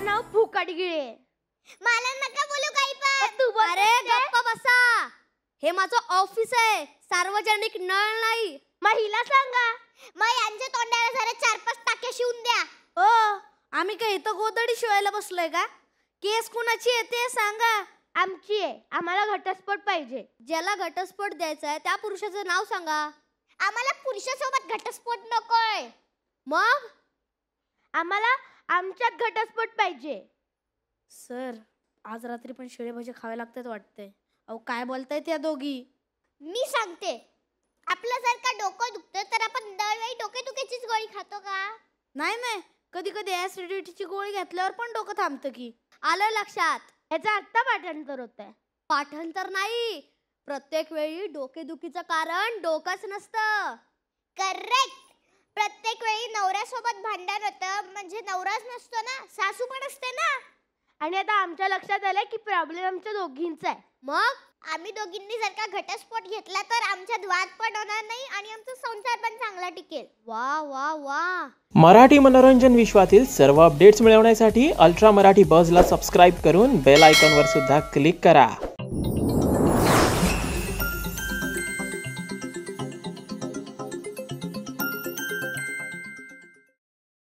माझं नाव फुकट गिळे मला नका बोलू काही पण तू अरे गप्प बसा हे माझं ऑफिस आहे सार्वजनिक नळ नाही महिला सांगा मग यांच्या तोंडाला जरा चार पाच टाके शिवून द्या हो आम्ही काही इथं गोदडी शिवायला बसलोय का केस कुणाची आहे ते सांगा आमची आहे आम्हाला घटस्फोट पाहिजे ज्याला घटस्फोट द्यायचा आहे त्या पुरुषाचं नाव सांगा आम्हाला पुरुषासोबत घटस्फोट नकोय मग आम्हाला आमच्यात घटस्फोट पाहिजे सर आज रात्री पण शिळे भजे खावे लागतात वाटते अहो काय बोलताय त्या दोघी मी सांगते का डोकं दुखतं तर आपण दरवेळी डोकेदुखीचीच गोळी खातो का नाही नाही कधी कधी ऍसिडिटीची गोळी घेतल्यावर पण डोकं थांबतं की आलं लक्षात याचा आत्ता पाठांतर होत आहे पाठांतर नाही प्रत्येक वेळी डोकेदुखीचं कारण डोकंच नसतं करेक्ट प्रत्येक वेळी नवऱ्यासोबत भांडण होतं म्हणजे नवराच नसतो ना सासू पण असते ना आणि आता आमच्या लक्षात आलंय की प्रॉब्लेम आमच्या दोघींचा आहे मग आम्ही दोघींनी जर का घटस्फोट घेतला तर आमच्यात वाद पण होणार नाही आणि आमचा संसार पण चांगला टिकेल वा वा वा मराठी मनोरंजन विश्वातील सर्व अपडेट्स मिळवण्यासाठी अल्ट्रा मराठी बजला सबस्क्राईब करून बेल आयकॉनवर सुद्धा क्लिक करा